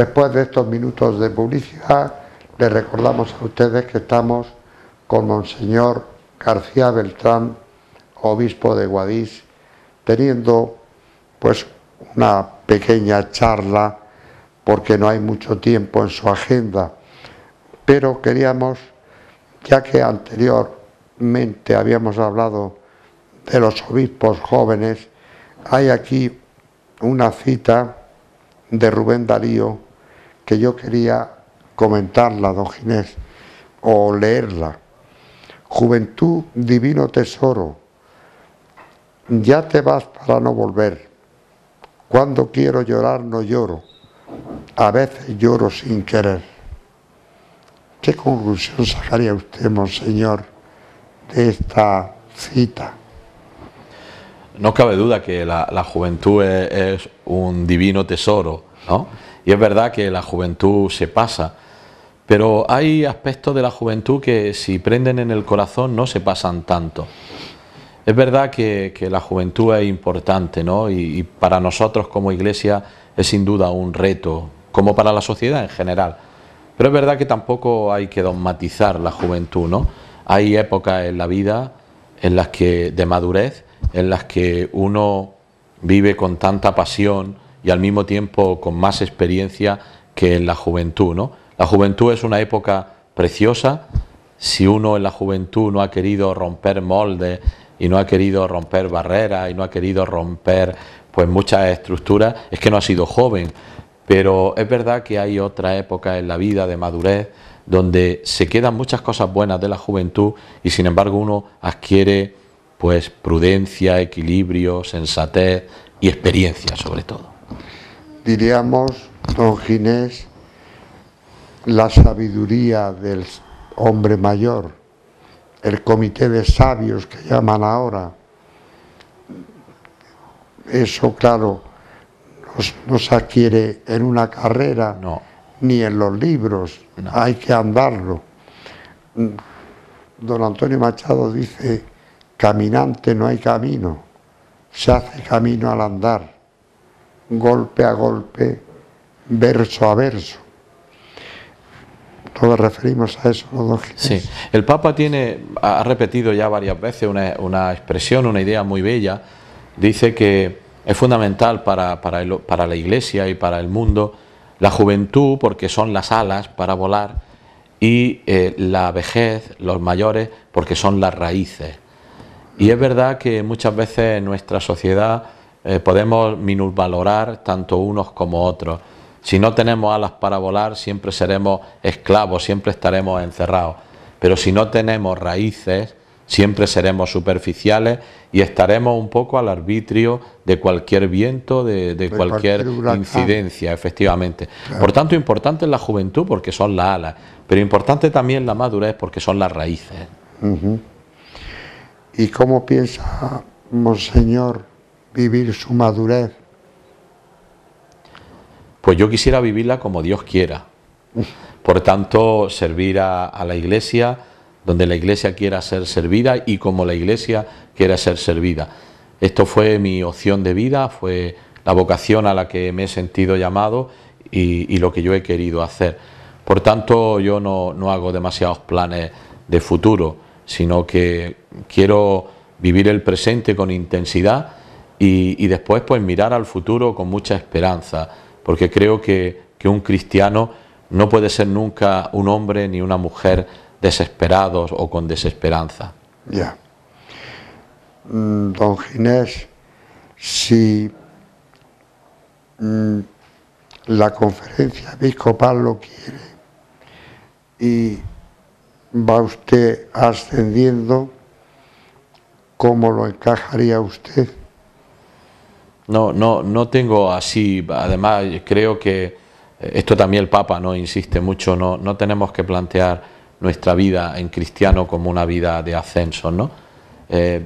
Después de estos minutos de publicidad, les recordamos a ustedes que estamos con Monseñor García Beltrán, obispo de Guadix, teniendo pues una pequeña charla porque no hay mucho tiempo en su agenda. Pero queríamos, ya que anteriormente habíamos hablado de los obispos jóvenes, hay aquí una cita de Rubén Darío que yo quería comentarla, don Ginés, o leerla. Juventud, divino tesoro, ya te vas para no volver. Cuando quiero llorar no lloro, a veces lloro sin querer. ¿Qué conclusión sacaría usted, monseñor, de esta cita? No cabe duda que la, juventud es, es, un divino tesoro, ¿no? Y es verdad que la juventud se pasa, pero hay aspectos de la juventud que si prenden en el corazón no se pasan tanto. Es verdad que, la juventud es importante, ¿no? Y, para nosotros como iglesia es sin duda un reto, como para la sociedad en general. Pero es verdad que tampoco hay que dogmatizar la juventud, ¿no? Hay épocas en la vida en las que de madurez, en las que uno vive con tanta pasión, y al mismo tiempo con más experiencia que en la juventud. ¿no? La juventud es una época preciosa. Si uno en la juventud no ha querido romper moldes y no ha querido romper barreras y no ha querido romper pues muchas estructuras, es que no ha sido joven. Pero es verdad que hay otra época en la vida de madurez donde se quedan muchas cosas buenas de la juventud y sin embargo uno adquiere pues prudencia, equilibrio, sensatez y experiencia sobre todo diríamos, don Ginés, la sabiduría del hombre mayor, el comité de sabios que llaman ahora. Eso, claro, no se adquiere en una carrera ni en los libros, hay que andarlo. Don Antonio Machado dice, caminante no hay camino, se hace camino al andar golpe a golpe, verso a verso. ...todos referimos a eso, ¿no, Sí, el Papa tiene, ha repetido ya varias veces una, expresión, una idea muy bella. Dice que es fundamental para, para, la Iglesia y para el mundo la juventud, porque son las alas para volar, y eh, la vejez, los mayores, porque son las raíces. Y es verdad que muchas veces en nuestra sociedad eh, podemos minusvalorar tanto unos como otros. Si no tenemos alas para volar, siempre seremos esclavos, siempre estaremos encerrados. Pero si no tenemos raíces, siempre seremos superficiales y estaremos un poco al arbitrio de cualquier viento, de, cualquier incidencia, efectivamente. Por tanto, importante es la juventud porque son las alas, pero importante también la madurez porque son las raíces. ¿Y cómo piensa, Monseñor, vivir su madurez? Pues yo quisiera vivirla como Dios quiera. Por tanto, servir a, la iglesia donde la iglesia quiera ser servida y como la iglesia quiera ser servida. Esto fue mi opción de vida, fue la vocación a la que me he sentido llamado y, lo que yo he querido hacer. Por tanto, yo no, no, hago demasiados planes de futuro, sino que quiero vivir el presente con intensidad y, después pues mirar al futuro con mucha esperanza, porque creo que, un cristiano no puede ser nunca un hombre ni una mujer desesperados o con desesperanza. Ya. Mm, don Ginés, si mm, la conferencia episcopal lo quiere y va usted ascendiendo, ¿cómo lo encajaría usted? No, no, no tengo así, además creo que eh, esto también el Papa no insiste mucho, no, no tenemos que plantear nuestra vida en cristiano como una vida de ascenso, ¿no? Eh,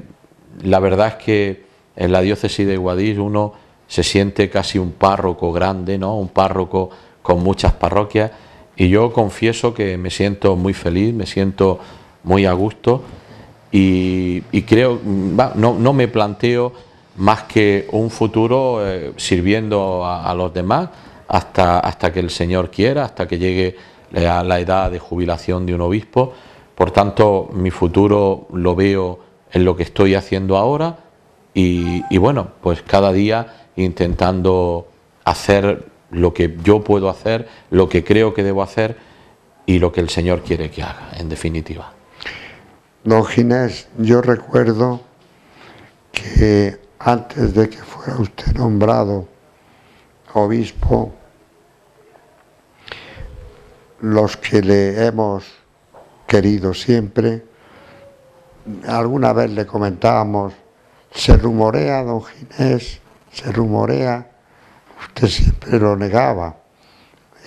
la verdad es que en la diócesis de Guadix uno se siente casi un párroco grande, ¿no? Un párroco con muchas parroquias y yo confieso que me siento muy feliz, me siento muy a gusto y, creo, mm, no, no me planteo más que un futuro eh, sirviendo a, los demás hasta, hasta que el Señor quiera, hasta que llegue eh, a la edad de jubilación de un obispo. Por tanto, mi futuro lo veo en lo que estoy haciendo ahora y, y bueno, pues cada día intentando hacer lo que yo puedo hacer, lo que creo que debo hacer y lo que el Señor quiere que haga, en definitiva. Don Ginés, yo recuerdo que antes de que fuera usted nombrado obispo, los que le hemos querido siempre, alguna vez le comentábamos, se rumorea, don Ginés, se rumorea, usted siempre lo negaba,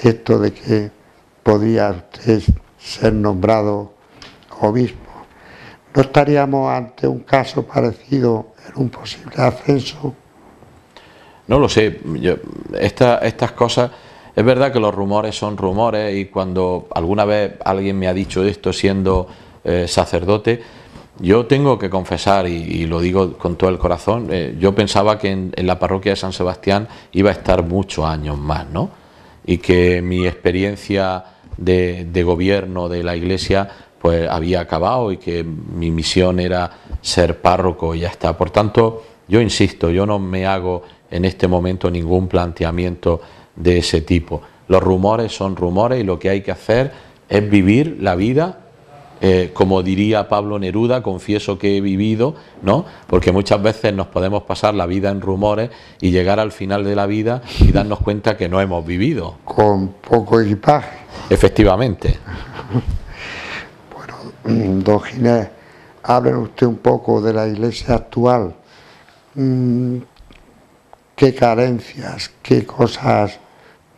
esto de que podía usted ser nombrado obispo. ¿No estaríamos ante un caso parecido un posible ascenso? No lo sé, estas cosas, es verdad que los rumores son rumores y cuando alguna vez alguien me ha dicho esto siendo eh, sacerdote, yo tengo que confesar, y, lo digo con todo el corazón, eh, yo pensaba que en, la parroquia de San Sebastián iba a estar muchos años más, ¿no? Y que mi experiencia de gobierno de la iglesia pues había acabado y que mi misión era ser párroco y ya está. Por tanto, yo insisto, yo no me hago en este momento ningún planteamiento de ese tipo. Los rumores son rumores y lo que hay que hacer es vivir la vida, eh, como diría Pablo Neruda, confieso que he vivido, ¿no? Porque muchas veces nos podemos pasar la vida en rumores y llegar al final de la vida y darnos cuenta que no hemos vivido. Con poco equipaje. Efectivamente. Don Ginés, usted un poco de la iglesia actual. Mm, ¿Qué carencias, qué cosas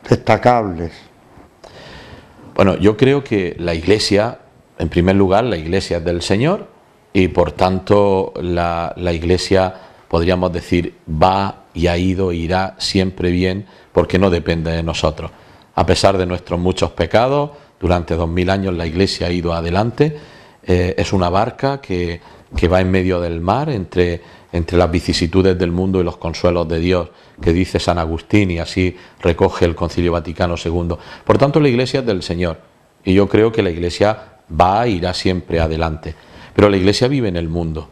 destacables? Bueno, yo creo que la iglesia, en primer lugar, la iglesia es del Señor y por tanto la, iglesia, podríamos decir, va y ha ido, irá siempre bien porque no depende de nosotros. A pesar de nuestros muchos pecados, durante dos mil años la iglesia ha ido adelante eh, es una barca que, va en medio del mar entre, entre las vicisitudes del mundo y los consuelos de Dios, que dice San Agustín y así recoge el Concilio Vaticano II. Por tanto, la Iglesia es del Señor y yo creo que la Iglesia va, e irá siempre adelante, pero la Iglesia vive en el mundo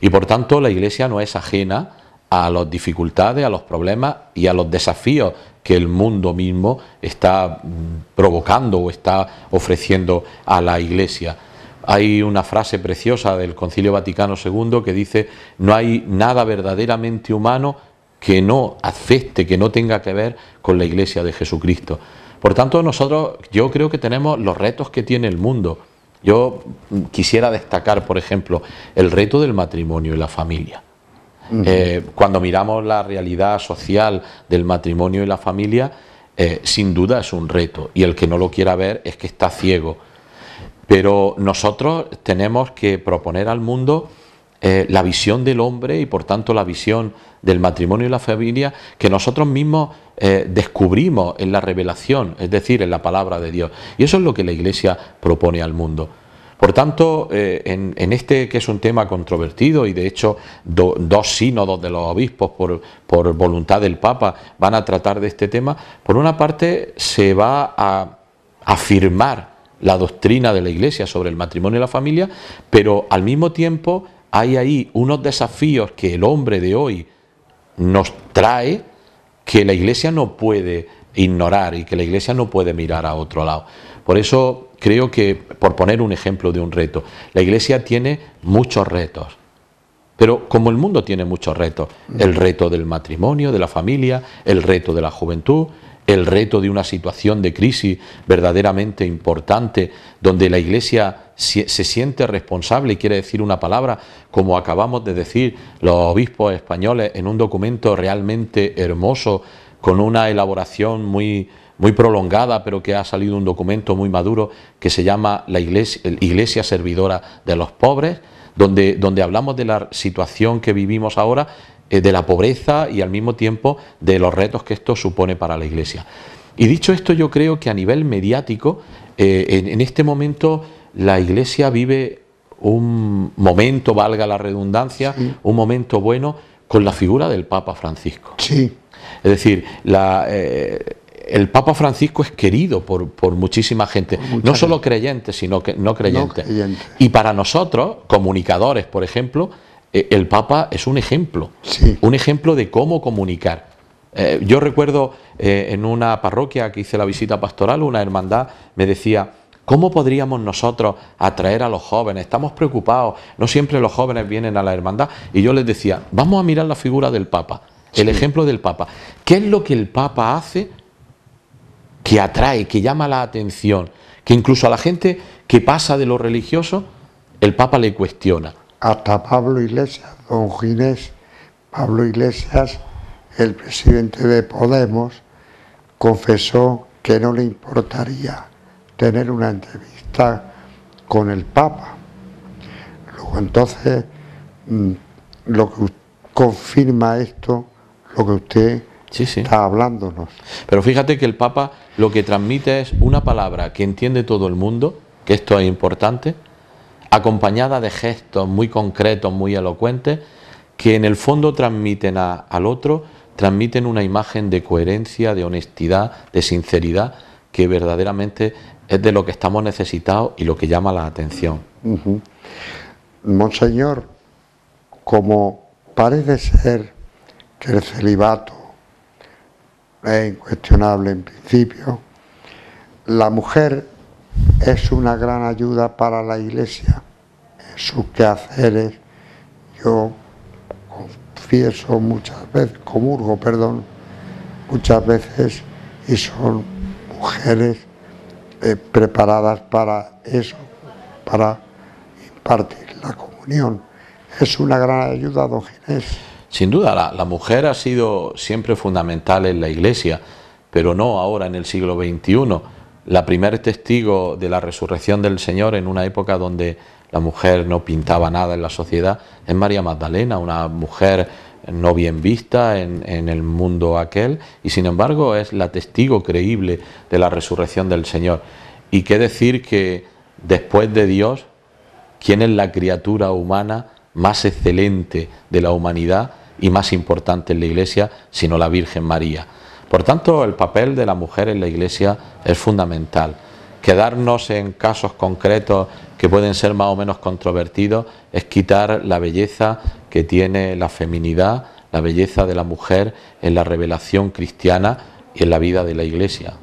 y por tanto la Iglesia no es ajena a las dificultades, a los problemas y a los desafíos que el mundo mismo está mm, provocando o está ofreciendo a la Iglesia. Hay una frase preciosa del Concilio Vaticano II que dice, no hay nada verdaderamente humano que no afecte, que no tenga que ver con la iglesia de Jesucristo. Por tanto, nosotros yo creo que tenemos los retos que tiene el mundo. Yo quisiera destacar, por ejemplo, el reto del matrimonio y la familia. Eh, cuando miramos la realidad social del matrimonio y la familia, eh, sin duda es un reto y el que no lo quiera ver es que está ciego pero nosotros tenemos que proponer al mundo eh, la visión del hombre y por tanto la visión del matrimonio y la familia que nosotros mismos eh, descubrimos en la revelación, es decir, en la palabra de Dios. Y eso es lo que la Iglesia propone al mundo. Por tanto, eh, en, este que es un tema controvertido y de hecho dos sínodos de los obispos por, por voluntad del Papa van a tratar de este tema, por una parte se va a afirmar la doctrina de la Iglesia sobre el matrimonio y la familia, pero al mismo tiempo hay ahí unos desafíos que el hombre de hoy nos trae que la Iglesia no puede ignorar y que la Iglesia no puede mirar a otro lado. Por eso creo que, por poner un ejemplo de un reto, la Iglesia tiene muchos retos. Pero como el mundo tiene muchos retos, el reto del matrimonio, de la familia, el reto de la juventud, el reto de una situación de crisis verdaderamente importante, donde la Iglesia se siente responsable y quiere decir una palabra, como acabamos de decir los obispos españoles en un documento realmente hermoso, con una elaboración muy, muy prolongada, pero que ha salido un documento muy maduro que se llama la Iglesia, iglesia Servidora de los Pobres, donde, donde hablamos de la situación que vivimos ahora eh, de la pobreza y al mismo tiempo de los retos que esto supone para la Iglesia. Y dicho esto, yo creo que a nivel mediático, eh, en, este momento la Iglesia vive un momento, valga la redundancia, un momento bueno con la figura del Papa Francisco. Sí. Es decir, eh, el Papa Francisco es querido por, por muchísima gente, no solo creyentes, sino que no creyentes. Y para nosotros, comunicadores, por ejemplo, eh, el Papa es un ejemplo, un ejemplo de cómo comunicar. Eh, yo recuerdo eh, en una parroquia que hice la visita pastoral, una hermandad me decía, ¿cómo podríamos nosotros atraer a los jóvenes? Estamos preocupados, no siempre los jóvenes vienen a la hermandad. Y yo les decía, vamos a mirar la figura del Papa, el ejemplo del Papa. ¿Qué es lo que el Papa hace que atrae, que llama la atención? Que incluso a la gente que pasa de lo religioso, el Papa le cuestiona hasta Pablo Iglesias, don Ginés Pablo Iglesias, el presidente de Podemos, confesó que no le importaría tener una entrevista con el Papa. Luego entonces, mm, lo que confirma esto, lo que usted sí, está hablándonos. Pero fíjate que el Papa lo que transmite es una palabra que entiende todo el mundo, que esto es importante, acompañada de gestos muy concretos, muy elocuentes, que en el fondo transmiten al otro, transmiten una imagen de coherencia, de honestidad, de sinceridad, que verdaderamente es de lo que estamos necesitados y lo que llama la atención. Monseñor, como parece ser que el celibato es incuestionable en principio, la mujer es una gran ayuda para la iglesia en sus quehaceres. Yo confieso muchas veces, comurgo, perdón, muchas veces y son mujeres eh, preparadas para eso, para impartir la comunión. Es una gran ayuda, don Ginés. Sin duda, la, la mujer ha sido siempre fundamental en la iglesia, pero no ahora en el siglo XXI la primer testigo de la resurrección del Señor en una época donde la mujer no pintaba nada en la sociedad es María Magdalena, una mujer no bien vista en, en, el mundo aquel y sin embargo es la testigo creíble de la resurrección del Señor. Y qué decir que después de Dios, ¿quién es la criatura humana más excelente de la humanidad y más importante en la Iglesia sino la Virgen María? Por tanto, el papel de la mujer en la iglesia es fundamental. Quedarnos en casos concretos que pueden ser más o menos controvertidos es quitar la belleza que tiene la feminidad, la belleza de la mujer en la revelación cristiana y en la vida de la iglesia.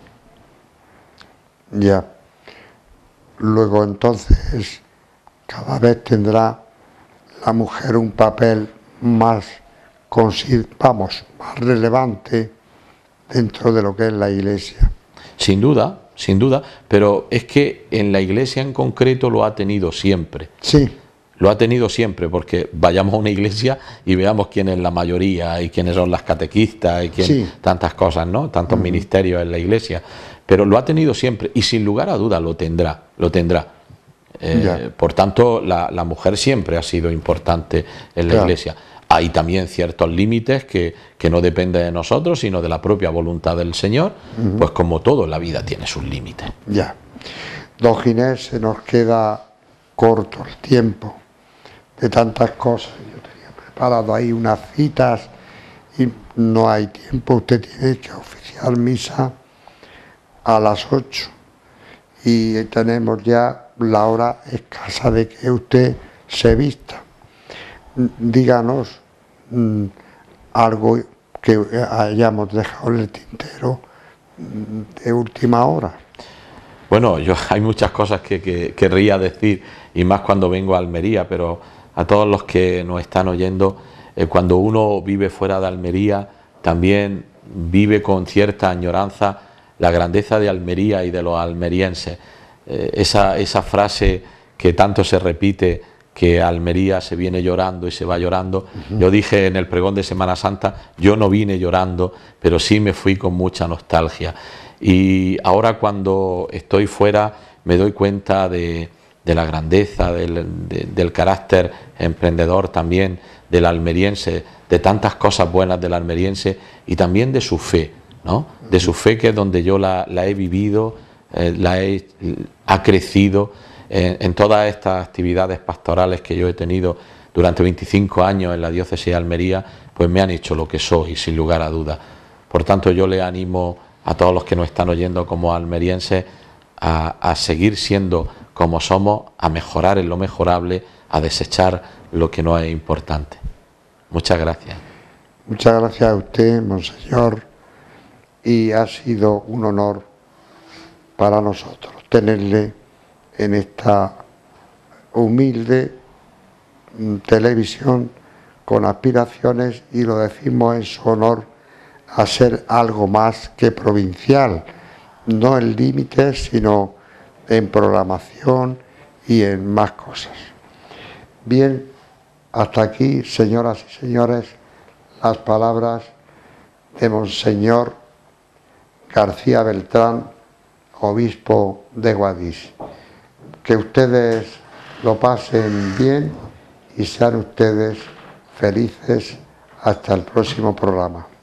Ya. Luego entonces cada vez tendrá la mujer un papel más, vamos, más relevante dentro de lo que es la iglesia. Sin duda, sin duda, pero es que en la iglesia en concreto lo ha tenido siempre. Sí. Lo ha tenido siempre, porque vayamos a una iglesia y veamos quién es la mayoría y quiénes son las catequistas y quién, tantas cosas, ¿no? Tantos ministerios en la iglesia. Pero lo ha tenido siempre y sin lugar a duda lo tendrá, lo tendrá. Eh, por tanto, la, mujer siempre ha sido importante en la iglesia. Hay también ciertos límites que, no dependen de nosotros, sino de la propia voluntad del Señor, pues como todo la vida tiene sus límites. Ya. Don Ginés, se nos queda corto el tiempo de tantas cosas. Yo tenía preparado ahí unas citas y no hay tiempo. Usted tiene que oficiar misa a las 8 y tenemos ya la hora escasa de que usted se vista. Díganos Mm, algo que hayamos dejado en el tintero mm, de última hora. Bueno, yo hay muchas cosas que, querría decir y más cuando vengo a Almería, pero a todos los que nos están oyendo, eh, cuando uno vive fuera de Almería, también vive con cierta añoranza la grandeza de Almería y de los almerienses. Eh, esa, esa frase que tanto se repite que Almería se viene llorando y se va llorando. Yo dije en el pregón de Semana Santa, yo no vine llorando, pero sí me fui con mucha nostalgia. Y ahora cuando estoy fuera me doy cuenta de, la grandeza, del, carácter emprendedor también del almeriense, de tantas cosas buenas del almeriense y también de su fe, ¿no? De su fe que es donde yo la, he vivido, eh, la he, ha crecido en, todas estas actividades pastorales que yo he tenido durante 25 años en la diócesis de Almería, pues me han hecho lo que soy, sin lugar a duda. Por tanto, yo le animo a todos los que nos están oyendo como almerienses a seguir siendo como somos, a mejorar en lo mejorable, a desechar lo que no es importante. Muchas gracias. Muchas gracias a usted, monseñor, y ha sido un honor para nosotros tenerle en esta humilde televisión con aspiraciones y lo decimos en su honor a ser algo más que provincial, no en límites, sino en programación y en más cosas. Bien, hasta aquí, señoras y señores, las palabras de Monseñor García Beltrán, obispo de Guadix que ustedes lo pasen bien y sean ustedes felices hasta el próximo programa.